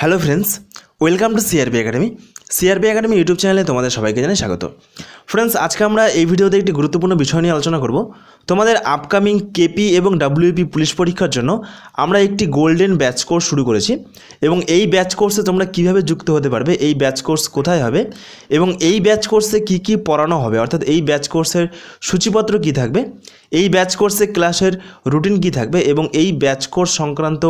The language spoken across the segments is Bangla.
hello friends welcome to CRB academy CRB academy YouTube চ্যানেলে তোমাদের সবাইকে জানাই স্বাগত ফ্রেন্ডস আজকে আমরা এই ভিডিওতে একটি গুরুত্বপূর্ণ বিষয় নিয়ে আলোচনা করব তোমাদের আপকামিং কেপি এবং ডাব্লিউপি পুলিশ পরীক্ষার জন্য আমরা একটি গোল্ডেন ব্যাচ কোর্স শুরু করেছি এবং এই ব্যাচ কোর্সে তোমরা কিভাবে যুক্ত হতে পারবে এই ব্যাচ কোর্স কোথায় হবে এবং এই ব্যাচ কোর্সে কি কি পড়ানো হবে অর্থাৎ এই ব্যাচ কোর্সের সূচিপত্র কি থাকবে এই ব্যাচ কোর্সে ক্লাসের রুটিন কি থাকবে এবং এই ব্যাচ কোর্স সংক্রান্ত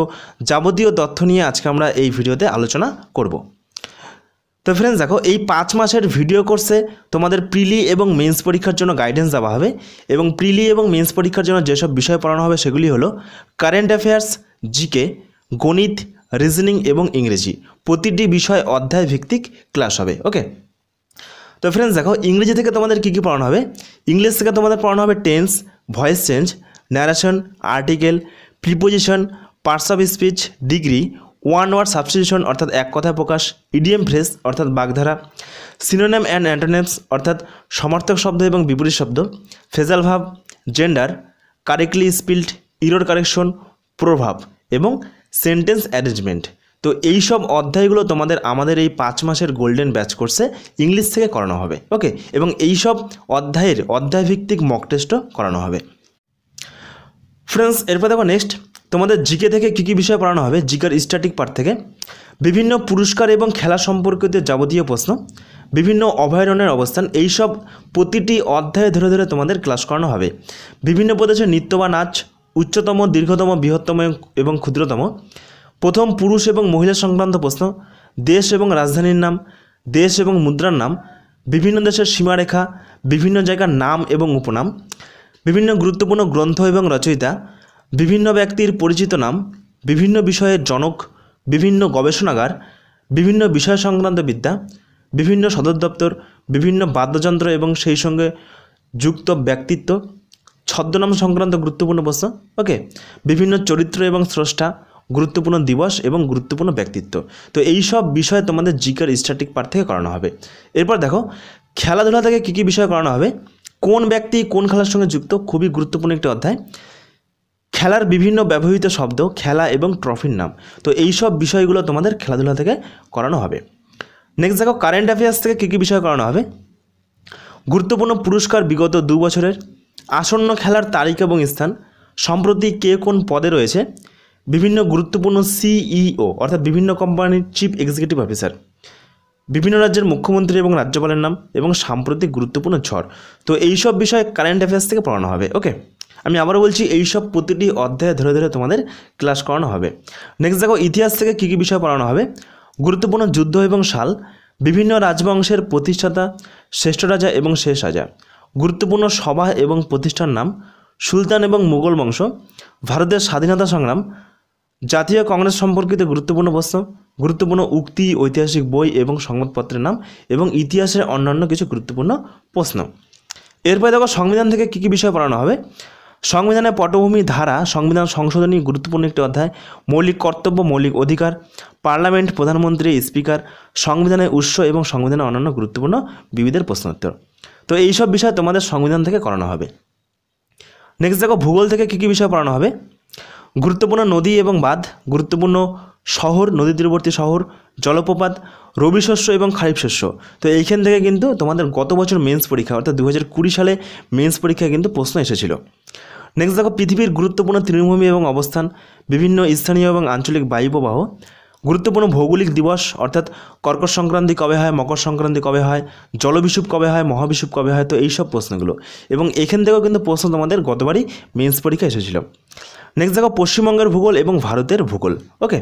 যাবতীয় তথ্য নিয়ে আজকে আমরা এই ভিডিওতে আলোচনা করব তো ফ্রেন্ডস দেখো এই পাঁচ মাসের ভিডিও কোর্সে তোমাদের প্রিলি এবং মেন্স পরীক্ষার জন্য গাইডেন্স দেওয়া হবে এবং প্রিলি এবং মেন্স পরীক্ষার জন্য যেসব বিষয় পড়ানো হবে সেগুলি হলো কারেন্ট অ্যাফেয়ার্স জিকে গণিত রিজনিং এবং ইংরেজি প্রতিটি বিষয় অধ্যায় ভিত্তিক ক্লাস হবে ওকে তো ফ্রেন্ডস দেখো ইংরেজি থেকে তোমাদের কী কী পড়ানো হবে ইংলিশ থেকে তোমাদের পড়ানো হবে tense voice change narration article preposition parts of speech degree one word substitution অর্থাৎ এক কথা প্রকাশ ইডিএম ফ্রেস অর্থাৎ বাগধারা সিনোনেম অ্যান্ড অ্যান্টোনেমস অর্থাৎ সমর্থক শব্দ এবং বিপরীত শব্দ ফেজাল ভাব gender correctly spelled error correction প্রভাব এবং সেন্টেন্স অ্যারেঞ্জমেন্ট তো এই সব অধ্যায়গুলো তোমাদের আমাদের এই পাঁচ মাসের গোল্ডেন ব্যাচ কোর্সে ইংলিশ থেকে করানো হবে ওকে এবং এই সব অধ্যায়ের অধ্যায়ভিত্তিক মক টেস্টও করানো হবে ফ্রেন্ডস এরপর দেখো নেক্সট তোমাদের জিকে থেকে কী কী বিষয় পড়ানো হবে জিকার স্ট্যাটিক পার্ট থেকে বিভিন্ন পুরস্কার এবং খেলা সম্পর্কিত যাবতীয় প্রশ্ন বিভিন্ন অভয়ারণ্যের অবস্থান এইসব প্রতিটি অধ্যায় ধরে ধরে তোমাদের ক্লাস করানো হবে বিভিন্ন প্রদেশে নৃত্য বা নাচ উচ্চতম দীর্ঘতম বৃহত্তম এবং ক্ষুদ্রতম প্রথম পুরুষ এবং মহিলা সংক্রান্ত প্রশ্ন দেশ এবং রাজধানীর নাম দেশ এবং মুদ্রার নাম বিভিন্ন দেশের সীমারেখা বিভিন্ন জায়গার নাম এবং উপনাম বিভিন্ন গুরুত্বপূর্ণ গ্রন্থ এবং রচয়িতা বিভিন্ন ব্যক্তির পরিচিত নাম বিভিন্ন বিষয়ের জনক বিভিন্ন গবেষণাগার বিভিন্ন বিষয় সংক্রান্ত বিদ্যা বিভিন্ন সদর দপ্তর বিভিন্ন বাদ্যযন্ত্র এবং সেই সঙ্গে যুক্ত ব্যক্তিত্ব ছদ্মনাম সংক্রান্ত গুরুত্বপূর্ণ প্রশ্ন ওকে বিভিন্ন চরিত্র এবং স্রষ্টা গুরুত্বপূর্ণ দিবস এবং গুরুত্বপূর্ণ ব্যক্তিত্ব তো এই সব বিষয় তোমাদের জিকার স্ট্যাটিক পার্ট থেকে করানো হবে এরপর দেখো খেলাধুলা থেকে কী কী বিষয় করানো হবে কোন ব্যক্তি কোন খেলার সঙ্গে যুক্ত খুবই গুরুত্বপূর্ণ একটি অধ্যায় খেলার বিভিন্ন ব্যবহৃত শব্দ খেলা এবং ট্রফির নাম তো এই সব বিষয়গুলো তোমাদের খেলাধুলা থেকে করানো হবে নেক্সট দেখো কারেন্ট অ্যাফেয়ার্স থেকে কী কী বিষয় করানো হবে গুরুত্বপূর্ণ পুরস্কার বিগত দু বছরের আসন্ন খেলার তারিখ এবং স্থান সম্প্রতি কে কোন পদে রয়েছে বিভিন্ন গুরুত্বপূর্ণ সিইও e অর্থাৎ বিভিন্ন কোম্পানির চিফ এক্সিকিউটিভ অফিসার বিভিন্ন রাজ্যের মুখ্যমন্ত্রী এবং রাজ্যপালের নাম এবং সাম্প্রতিক গুরুত্বপূর্ণ ঝড় তো এইসব বিষয়ে কারেন্ট অ্যাফেয়ার্স থেকে পড়ানো হবে ওকে আমি আবারও বলছি এইসব প্রতিটি অধ্যায় ধরে ধরে তোমাদের ক্লাস করানো হবে নেক্সট দেখো ইতিহাস থেকে কী কী বিষয় পড়ানো হবে গুরুত্বপূর্ণ যুদ্ধ এবং সাল বিভিন্ন রাজবংশের প্রতিষ্ঠাতা শ্রেষ্ঠ রাজা এবং শেষ রাজা গুরুত্বপূর্ণ সভা এবং প্রতিষ্ঠার নাম সুলতান এবং মুঘল বংশ ভারতের স্বাধীনতা সংগ্রাম জাতীয় কংগ্রেস সম্পর্কিত গুরুত্বপূর্ণ প্রশ্ন গুরুত্বপূর্ণ উক্তি ঐতিহাসিক বই এবং সংবাদপত্রের নাম এবং ইতিহাসের অন্যান্য কিছু গুরুত্বপূর্ণ প্রশ্ন এরপরে দেখো সংবিধান থেকে কী কী বিষয় পড়ানো হবে সংবিধানের পটভূমি ধারা সংবিধান সংশোধনী গুরুত্বপূর্ণ একটি অধ্যায় মৌলিক কর্তব্য মৌলিক অধিকার পার্লামেন্ট প্রধানমন্ত্রী স্পিকার সংবিধানের উৎস এবং সংবিধানের অন্যান্য গুরুত্বপূর্ণ বিবিধের প্রশ্নোত্তর তো এইসব বিষয় তোমাদের সংবিধান থেকে করানো হবে নেক্সট দেখো ভূগোল থেকে কী কী বিষয় পড়ানো হবে গুরুত্বপূর্ণ নদী এবং বাঁধ গুরুত্বপূর্ণ শহর নদী তীরবর্তী শহর জলপ্রপাত রবি শস্য এবং খারিফ শস্য তো এইখান থেকে কিন্তু তোমাদের গত বছর মেন্স পরীক্ষা অর্থাৎ দু হাজার সালে মেন্স পরীক্ষায় কিন্তু প্রশ্ন এসেছিল নেক্সট দেখো পৃথিবীর গুরুত্বপূর্ণ তৃণভূমি এবং অবস্থান বিভিন্ন স্থানীয় এবং আঞ্চলিক বায়ুপ্রবাহ গুরুত্বপূর্ণ ভৌগোলিক দিবস অর্থাৎ কর্কট সংক্রান্তি কবে হয় মকর সংক্রান্তি কবে হয় জলবিষুপ কবে হয় মহাবিষুপ কবে হয় তো এইসব প্রশ্নগুলো এবং এখান থেকেও কিন্তু প্রশ্ন তোমাদের গতবারই মেন্স পরীক্ষা এসেছিল নেক্সট দেখো পশ্চিমবঙ্গের ভূগোল এবং ভারতের ভূগোল ওকে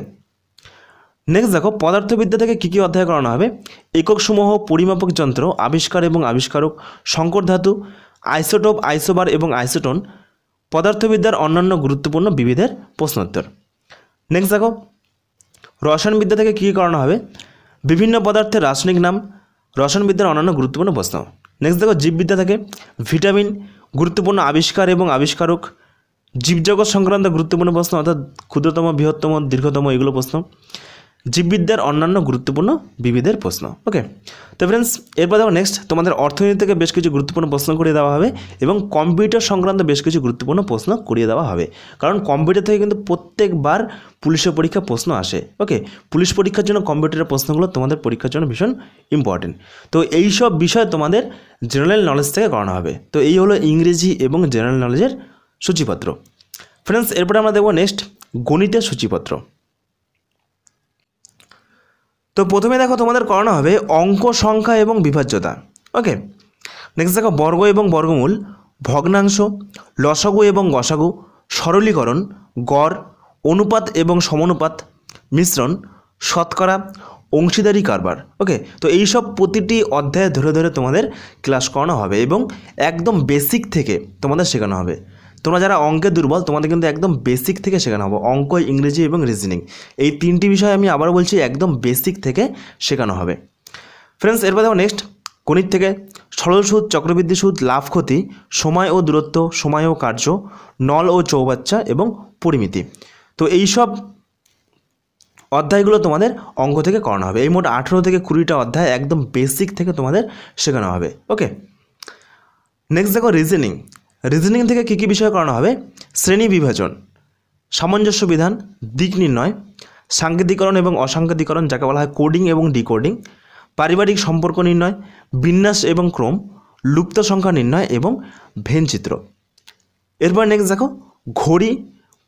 নেক্সট দেখো পদার্থবিদ্যা থেকে কী কী অধ্যায় করানো হবে একক সমূহ পরিমাপক যন্ত্র আবিষ্কার এবং আবিষ্কারক সংকর ধাতু আইসোটোপ আইসোবার এবং আইসোটন পদার্থবিদ্যার অন্যান্য গুরুত্বপূর্ণ বিবিধের প্রশ্নোত্তর নেক্সট দেখো রসায়নবিদ্যা থেকে কী কী করানো হবে বিভিন্ন পদার্থের রাসায়নিক নাম রসায়নবিদ্যার অন্যান্য গুরুত্বপূর্ণ প্রশ্ন নেক্সট দেখো জীববিদ্যা থেকে ভিটামিন গুরুত্বপূর্ণ আবিষ্কার এবং আবিষ্কারক জীবজগৎ সংক্রান্ত গুরুত্বপূর্ণ প্রশ্ন অর্থাৎ ক্ষুদ্রতম বৃহত্তম দীর্ঘতম এগুলো প্রশ্ন জীববিদ্যার অন্যান্য গুরুত্বপূর্ণ বিবিধের প্রশ্ন ওকে তো ফ্রেন্ডস এরপর দেখো নেক্সট তোমাদের অর্থনীতি থেকে বেশ কিছু গুরুত্বপূর্ণ প্রশ্ন করিয়ে দেওয়া হবে এবং কম্পিউটার সংক্রান্ত বেশ কিছু গুরুত্বপূর্ণ প্রশ্ন করিয়ে দেওয়া হবে কারণ কম্পিউটার থেকে কিন্তু প্রত্যেকবার পুলিশের পরীক্ষা প্রশ্ন আসে ওকে পুলিশ পরীক্ষার জন্য কম্পিউটারের প্রশ্নগুলো তোমাদের পরীক্ষার জন্য ভীষণ ইম্পর্টেন্ট তো এই সব বিষয় তোমাদের জেনারেল নলেজ থেকে করানো হবে তো এই হলো ইংরেজি এবং জেনারেল নলেজের সূচিপত্র ফ্রেন্ডস এরপরে আমরা দেখব নেক্সট গণিতের সূচিপত্র তো প্রথমে দেখো তোমাদের করানো হবে অঙ্ক সংখ্যা এবং বিভাজ্যতা ওকে নেক্সট দেখো বর্গ এবং বর্গমূল ভগ্নাংশ লসাগু এবং গসাগু সরলীকরণ গড় অনুপাত এবং সমানুপাত মিশ্রণ শতকরা অংশীদারি কারবার ওকে তো এইসব প্রতিটি অধ্যায় ধরে ধরে তোমাদের ক্লাস করানো হবে এবং একদম বেসিক থেকে তোমাদের শেখানো হবে তোমরা যারা অঙ্কে দুর্বল তোমাদের কিন্তু একদম বেসিক থেকে শেখানো হবে অঙ্ক ইংরেজি এবং রিজনিং এই তিনটি বিষয় আমি আবার বলছি একদম বেসিক থেকে শেখানো হবে ফ্রেন্ডস এরপর দেখো নেক্সট গণিত থেকে সরল সুদ চক্রবৃদ্ধি সুদ লাভ ক্ষতি সময় ও দূরত্ব সময় ও কার্য নল ও চৌবাচ্চা এবং পরিমিতি তো এই সব অধ্যায়গুলো তোমাদের অঙ্ক থেকে করানো হবে এই মোট আঠেরো থেকে কুড়িটা অধ্যায় একদম বেসিক থেকে তোমাদের শেখানো হবে ওকে নেক্সট দেখো রিজনিং রিজনিং থেকে কী কী বিষয় করানো হবে শ্রেণী বিভাজন সামঞ্জস্য বিধান দিক নির্ণয় সাংকেতিকরণ এবং অসাংকেতিকরণ যাকে বলা হয় কোডিং এবং ডিকোডিং পারিবারিক সম্পর্ক নির্ণয় বিন্যাস এবং ক্রম লুপ্ত সংখ্যা নির্ণয় এবং ভেনচিত্র এরপর নেক্সট দেখো ঘড়ি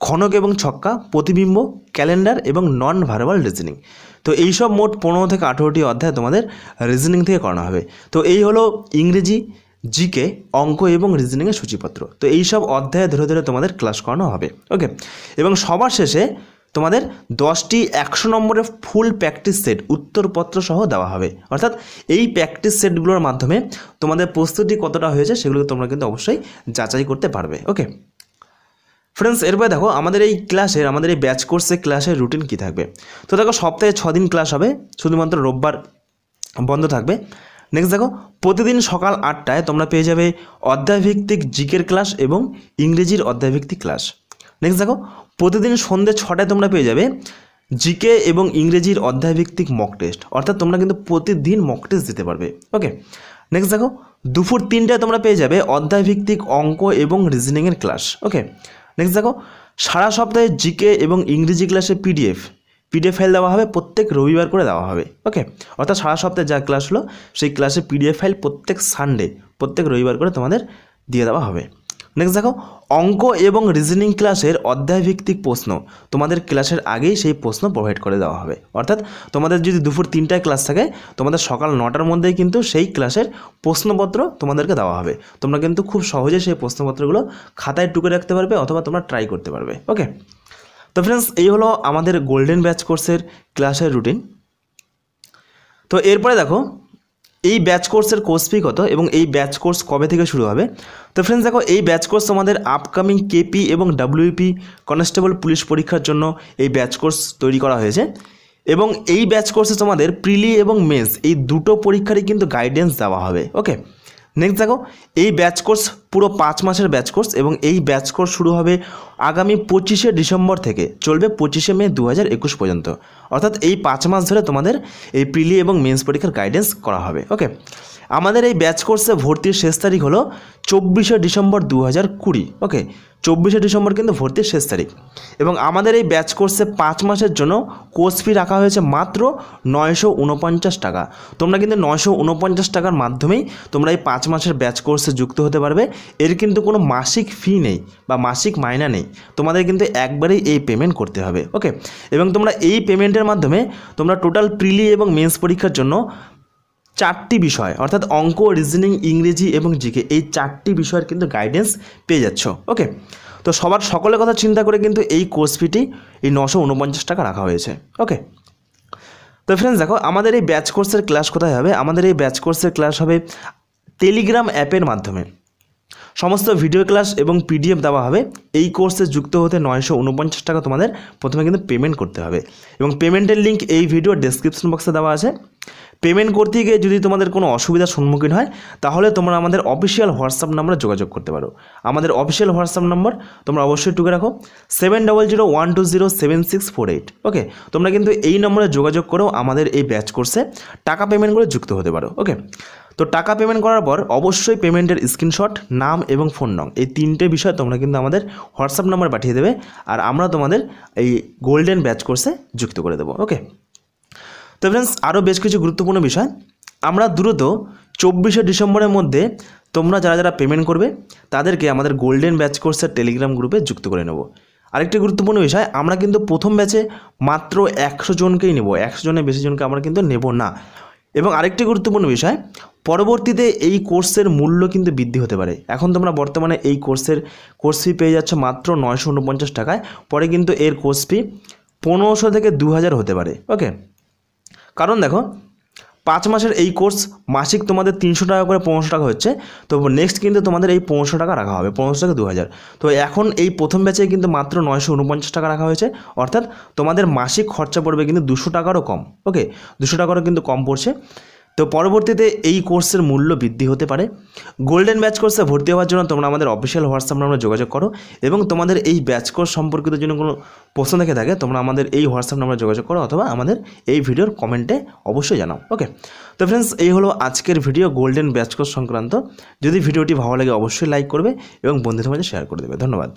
খনক এবং ছক্কা প্রতিবিম্ব ক্যালেন্ডার এবং নন ভার্বাল রিজনিং তো এইসব মোট পনেরো থেকে আঠেরোটি অধ্যায় তোমাদের রিজনিং থেকে করানো হবে তো এই হলো ইংরেজি জিকে অঙ্ক এবং রিজনিংয়ের সূচিপত্র তো এই সব অধ্যায়ে ধরে ধরে তোমাদের ক্লাস করানো হবে ওকে এবং সবার শেষে তোমাদের দশটি একশো নম্বরের ফুল প্র্যাকটিস সেট উত্তরপত্র সহ দেওয়া হবে অর্থাৎ এই প্র্যাকটিস সেটগুলোর মাধ্যমে তোমাদের প্রস্তুতি কতটা হয়েছে সেগুলো তোমরা কিন্তু অবশ্যই যাচাই করতে পারবে ওকে ফ্রেন্ডস এরপরে দেখো আমাদের এই ক্লাসের আমাদের এই ব্যাচ কোর্সে ক্লাসের রুটিন কি থাকবে তো দেখো সপ্তাহে দিন ক্লাস হবে শুধুমাত্র রোববার বন্ধ থাকবে নেক্সট দেখো প্রতিদিন সকাল আটটায় তোমরা পেয়ে যাবে অধ্যায়ভিত্তিক জিকের ক্লাস এবং ইংরেজির অধ্যায়ভিত্তিক ক্লাস নেক্সট দেখো প্রতিদিন সন্ধ্যে ছটায় তোমরা পেয়ে যাবে জিকে এবং ইংরেজির অধ্যায়ভিত্তিক মক টেস্ট অর্থাৎ তোমরা কিন্তু প্রতিদিন মক টেস্ট দিতে পারবে ওকে নেক্সট দেখো দুপুর তিনটায় তোমরা পেয়ে যাবে অধ্যায়ভিত্তিক অঙ্ক এবং রিজনিংয়ের ক্লাস ওকে নেক্সট দেখো সারা সপ্তাহে জিকে এবং ইংরেজি ক্লাসে পিডিএফ পিডিএফ ফাইল দেওয়া হবে প্রত্যেক রবিবার করে দেওয়া হবে ওকে অর্থাৎ সারা সপ্তাহে যা ক্লাস হলো সেই ক্লাসের পিডিএফ ফাইল প্রত্যেক সানডে প্রত্যেক রবিবার করে তোমাদের দিয়ে দেওয়া হবে নেক্সট দেখো অঙ্ক এবং রিজনিং ক্লাসের অধ্যায়ভিত্তিক প্রশ্ন তোমাদের ক্লাসের আগেই সেই প্রশ্ন প্রোভাইড করে দেওয়া হবে অর্থাৎ তোমাদের যদি দুপুর তিনটায় ক্লাস থাকে তোমাদের সকাল নটার মধ্যেই কিন্তু সেই ক্লাসের প্রশ্নপত্র তোমাদেরকে দেওয়া হবে তোমরা কিন্তু খুব সহজে সেই প্রশ্নপত্রগুলো খাতায় টুকে রাখতে পারবে অথবা তোমরা ট্রাই করতে পারবে ওকে তো ফ্রেন্ডস এই হলো আমাদের গোল্ডেন ব্যাচ কোর্সের ক্লাসের রুটিন তো এরপরে দেখো এই ব্যাচ কোর্সের কোর্স ফি কত এবং এই ব্যাচ কোর্স কবে থেকে শুরু হবে তো ফ্রেন্ডস দেখো এই ব্যাচ কোর্স তোমাদের আপকামিং কেপি এবং ডাব্লিউপি কনস্টেবল পুলিশ পরীক্ষার জন্য এই ব্যাচ কোর্স তৈরি করা হয়েছে এবং এই ব্যাচ কোর্সে তোমাদের প্রিলি এবং মেন্স এই দুটো পরীক্ষারই কিন্তু গাইডেন্স দেওয়া হবে ওকে নেক্সট দেখো এই ব্যাচ কোর্স পুরো পাঁচ মাসের ব্যাচ কোর্স এবং এই ব্যাচ কোর্স শুরু হবে আগামী পঁচিশে ডিসেম্বর থেকে চলবে পঁচিশে মে দু পর্যন্ত অর্থাৎ এই পাঁচ মাস ধরে তোমাদের এই প্রিলি এবং মেন্স পরীক্ষার গাইডেন্স করা হবে ওকে আমাদের এই ব্যাচ কোর্সে ভর্তির শেষ তারিখ হলো চব্বিশে ডিসেম্বর দু হাজার কুড়ি ওকে চব্বিশে ডিসেম্বর কিন্তু ভর্তির শেষ তারিখ এবং আমাদের এই ব্যাচ কোর্সে পাঁচ মাসের জন্য কোর্স ফি রাখা হয়েছে মাত্র নয়শো উনপঞ্চাশ টাকা তোমরা কিন্তু নয়শো উনপঞ্চাশ টাকার মাধ্যমেই তোমরা এই পাঁচ মাসের ব্যাচ কোর্সে যুক্ত হতে পারবে এর কিন্তু কোনো মাসিক ফি নেই বা মাসিক মাইনা নেই তোমাদের কিন্তু একবারেই এই পেমেন্ট করতে হবে ওকে এবং তোমরা এই পেমেন্টের মাধ্যমে তোমরা টোটাল প্রিলি এবং মেন্স পরীক্ষার জন্য চারটি বিষয় অর্থাৎ অঙ্ক রিজনিং ইংরেজি এবং জিকে এই চারটি বিষয়ের কিন্তু গাইডেন্স পেয়ে যাচ্ছ ওকে তো সবার সকলের কথা চিন্তা করে কিন্তু এই কোর্স ফিটি এই নশো উনপঞ্চাশ টাকা রাখা হয়েছে ওকে তো ফ্রেন্ডস দেখো আমাদের এই ব্যাচ কোর্সের ক্লাস কোথায় হবে আমাদের এই ব্যাচ কোর্সের ক্লাস হবে টেলিগ্রাম অ্যাপের মাধ্যমে সমস্ত ভিডিও ক্লাস এবং পিডিএফ দেওয়া হবে এই কোর্সে যুক্ত হতে নয়শো উনপঞ্চাশ টাকা তোমাদের প্রথমে কিন্তু পেমেন্ট করতে হবে এবং পেমেন্টের লিঙ্ক এই ভিডিও ডেসক্রিপশন বক্সে দেওয়া আছে পেমেন্ট করতে গিয়ে যদি তোমাদের কোনো অসুবিধার সম্মুখীন হয় তাহলে তোমরা আমাদের অফিসিয়াল হোয়াটসঅ্যাপ নাম্বারে যোগাযোগ করতে পারো আমাদের অফিসিয়াল হোয়াটসঅ্যাপ নম্বর তোমরা অবশ্যই টুকে রাখো seven double zero one two zero seven six four eight okay তোমরা কিন্তু এই নম্বরে যোগাযোগ করেও আমাদের এই ব্যাচ কোর্সে টাকা পেমেন্ট করে যুক্ত হতে পারো ওকে তো টাকা পেমেন্ট করার পর অবশ্যই পেমেন্টের স্ক্রিনশট নাম এবং ফোন নং এই তিনটে বিষয় তোমরা কিন্তু আমাদের হোয়াটসঅ্যাপ নাম্বার পাঠিয়ে দেবে আর আমরা তোমাদের এই গোল্ডেন ব্যাচ কোর্সে যুক্ত করে দেবো ওকে তো ফ্রেন্ডস আরও বেশ কিছু গুরুত্বপূর্ণ বিষয় আমরা দ্রুত চব্বিশে ডিসেম্বরের মধ্যে তোমরা যারা যারা পেমেন্ট করবে তাদেরকে আমাদের গোল্ডেন ব্যাচ কোর্সের টেলিগ্রাম গ্রুপে যুক্ত করে নেব আরেকটি গুরুত্বপূর্ণ বিষয় আমরা কিন্তু প্রথম ব্যাচে মাত্র একশো জনকেই নেব একশো জনের বেশি জনকে আমরা কিন্তু নেব না এবং আরেকটি গুরুত্বপূর্ণ বিষয় পরবর্তীতে এই কোর্সের মূল্য কিন্তু বৃদ্ধি হতে পারে এখন তোমরা বর্তমানে এই কোর্সের কোর্স ফি পেয়ে যাচ্ছ মাত্র নয়শো উনপঞ্চাশ টাকায় পরে কিন্তু এর কোর্স ফি পনেরোশো থেকে দু হাজার হতে পারে ওকে কারণ দেখো পাঁচ মাসের এই কোর্স মাসিক তোমাদের তিনশো টাকা করে পনেরোশো টাকা হচ্ছে তো নেক্সট কিন্তু তোমাদের এই পনেরোশো টাকা রাখা হবে পনেরোশো টাকা দু হাজার তো এখন এই প্রথম ব্যাচে কিন্তু মাত্র নয়শো উনপঞ্চাশ টাকা রাখা হয়েছে অর্থাৎ তোমাদের মাসিক খরচা পড়বে কিন্তু দুশো টাকারও কম ওকে দুশো টাকারও কিন্তু কম পড়ছে তো পরবর্তীতে এই কোর্সের মূল্য বৃদ্ধি হতে পারে গোল্ডেন ব্যাচ কোর্সে ভর্তি হওয়ার জন্য তোমরা আমাদের অফিসিয়াল হোয়াটসঅ্যাপ নাম্বারে যোগাযোগ করো এবং তোমাদের এই ব্যাচ কোর্স সম্পর্কিত জন্য কোনো প্রশ্ন থেকে থাকে তোমরা আমাদের এই হোয়াটসঅ্যাপ নাম্বারে যোগাযোগ করো অথবা আমাদের এই ভিডিওর কমেন্টে অবশ্যই জানাও ওকে তো ফ্রেন্ডস এই হলো আজকের ভিডিও গোল্ডেন ব্যাচ কোর্স সংক্রান্ত যদি ভিডিওটি ভালো লাগে অবশ্যই লাইক করবে এবং বন্ধুদের মাঝে শেয়ার করে দেবে ধন্যবাদ